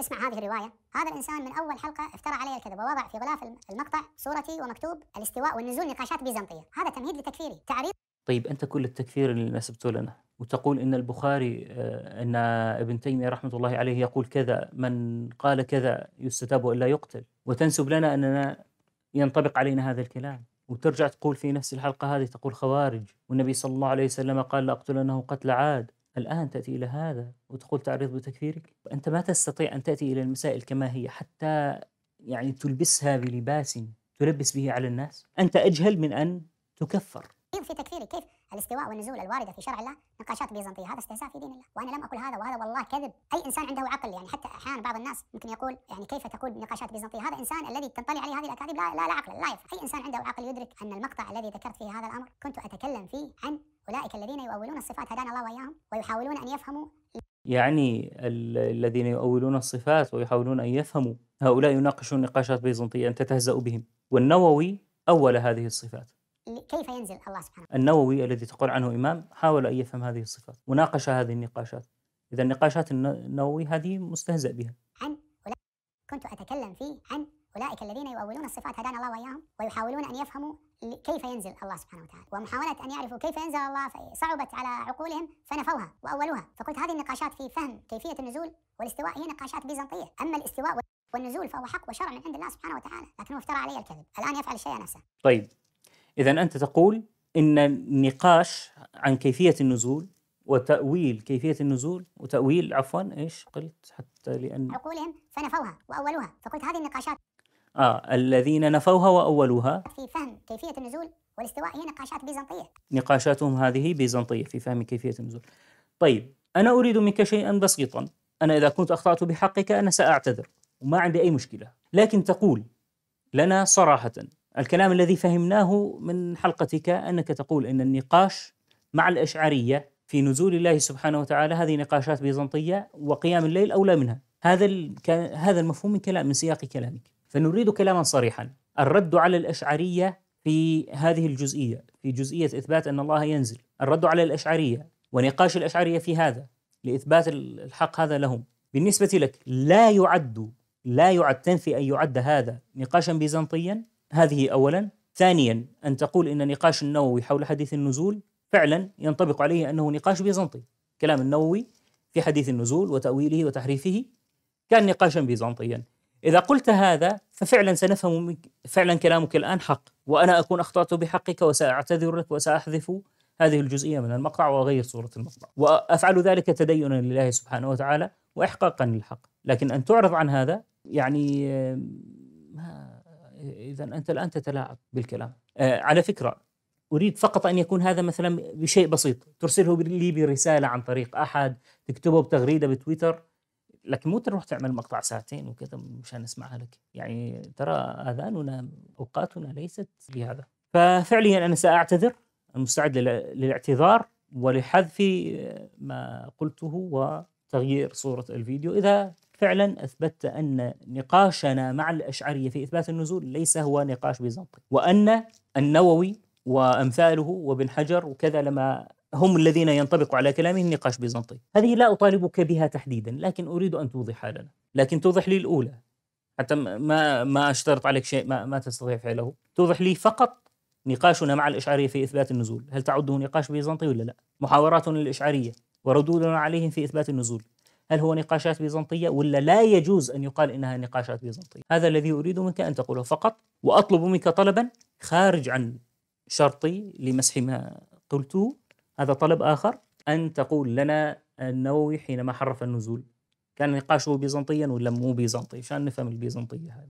اسمع هذه الرواية هذا الإنسان من أول حلقة افترى علي الكذب ووضع في غلاف المقطع صورتي ومكتوب الاستواء والنزول نقاشات بيزنطية هذا تمهيد لتكفيري تعريض طيب أنت كل التكفير اللي نسبته لنا وتقول ان البخاري آه، ان ابن تيميه رحمه الله عليه يقول كذا من قال كذا يستتاب الا يقتل وتنسب لنا اننا ينطبق علينا هذا الكلام وترجع تقول في نفس الحلقه هذه تقول خوارج والنبي صلى الله عليه وسلم قال لاقتلنه قتل عاد الآن تأتي إلى هذا وتقول تعرض بتكفيرك أنت ما تستطيع أن تأتي إلى المسائل كما هي حتى يعني تلبسها بلباس تلبس به على الناس أنت أجهل من أن تكفر في تكفيرك كيف الاستواء والنزول الوارده في شرع الله نقاشات بيزنطيه هذا استهزاء في دين الله وانا لم اقل هذا وهذا والله كذب اي انسان عنده عقل يعني حتى احيانا بعض الناس ممكن يقول يعني كيف تقول نقاشات بيزنطيه هذا انسان الذي تنطلي عليه هذه الاكاذيب لا لا, لا عقل لا يفهم اي انسان عنده عقل يدرك ان المقطع الذي ذكرت فيه هذا الامر كنت اتكلم فيه عن اولئك الذين يؤولون الصفات هدانا الله واياهم ويحاولون ان يفهموا يعني الذين يؤولون الصفات ويحاولون ان يفهموا هؤلاء يناقشون نقاشات بيزنطيه انت تهزأ بهم والنووي اول هذه الصفات كيف ينزل الله سبحانه وتعالى النووي الذي تقول عنه إمام حاول أن يفهم هذه الصفات وناقش هذه النقاشات إذا النقاشات النووي هذه مستهزأ بها عن أولئك كنت أتكلم فيه عن أولئك الذين يؤولون الصفات هدانا الله وإياهم ويحاولون أن يفهموا كيف ينزل الله سبحانه وتعالى ومحاولة أن يعرفوا كيف ينزل الله صعبت على عقولهم فنفوها وأولوها فقلت هذه النقاشات في فهم كيفية النزول والاستواء هي نقاشات بيزنطية أما الاستواء والنزول فهو حق وشرع من عند الله سبحانه وتعالى لكنه افترى علي الكذب الآن يفعل الشيء نفسه طيب إذا أنت تقول إن النقاش عن كيفية النزول وتأويل كيفية النزول وتأويل عفوا إيش قلت حتى لأن عقولهم فنفوها وأولوها فقلت هذه النقاشات آه الذين نفوها وأولوها في فهم كيفية النزول والاستواء هي نقاشات بيزنطية نقاشاتهم هذه بيزنطية في فهم كيفية النزول طيب أنا أريد منك شيئا بسيطا أنا إذا كنت أخطأت بحقك أنا سأعتذر وما عندي أي مشكلة لكن تقول لنا صراحة الكلام الذي فهمناه من حلقتك انك تقول ان النقاش مع الاشعريه في نزول الله سبحانه وتعالى هذه نقاشات بيزنطيه وقيام الليل اولى منها هذا هذا المفهوم من كلام من سياق كلامك فنريد كلاما صريحا الرد على الاشعريه في هذه الجزئيه في جزئيه اثبات ان الله ينزل الرد على الاشعريه ونقاش الاشعريه في هذا لاثبات الحق هذا لهم بالنسبه لك لا يعد لا يعد تنفي ان يعد هذا نقاشا بيزنطيا هذه اولا ثانيا ان تقول ان نقاش النووي حول حديث النزول فعلا ينطبق عليه انه نقاش بيزنطي كلام النووي في حديث النزول وتاويله وتحريفه كان نقاشا بيزنطيا اذا قلت هذا ففعلا سنفهم منك فعلا كلامك الان حق وانا اكون اخطات بحقك وساعتذر لك وساحذف هذه الجزئيه من المقطع واغير صوره المقطع وافعل ذلك تدينا لله سبحانه وتعالى واحقاقا للحق لكن ان تعرض عن هذا يعني اذا انت الان تتلاعب بالكلام آه، على فكره اريد فقط ان يكون هذا مثلا بشيء بسيط ترسله لي برساله عن طريق احد تكتبه بتغريده بتويتر لكن مو تروح تعمل مقطع ساعتين وكذا مشان نسمعها لك يعني ترى اذاننا اوقاتنا ليست لهذا ففعليا انا ساعتذر انا مستعد للاعتذار ولحذف آه، ما قلته وتغيير صوره الفيديو اذا فعلا أثبتت أن نقاشنا مع الأشعرية في إثبات النزول ليس هو نقاش بيزنطي وأن النووي وأمثاله وابن حجر وكذا لما هم الذين ينطبق على كلامه نقاش بيزنطي هذه لا أطالبك بها تحديدا لكن أريد أن توضح لنا لكن توضح لي الأولى حتى ما ما اشترط عليك شيء ما, ما تستطيع فعله توضح لي فقط نقاشنا مع الإشعرية في إثبات النزول هل تعده نقاش بيزنطي ولا لا محاوراتنا للاشعريه وردودنا عليهم في إثبات النزول هل هو نقاشات بيزنطية ولا لا يجوز أن يقال إنها نقاشات بيزنطية هذا الذي أريد منك أن تقوله فقط وأطلب منك طلبا خارج عن شرطي لمسح ما قلته هذا طلب آخر أن تقول لنا النووي حينما حرف النزول كان نقاشه بيزنطيا ولا مو بيزنطي عشان نفهم البيزنطية هذه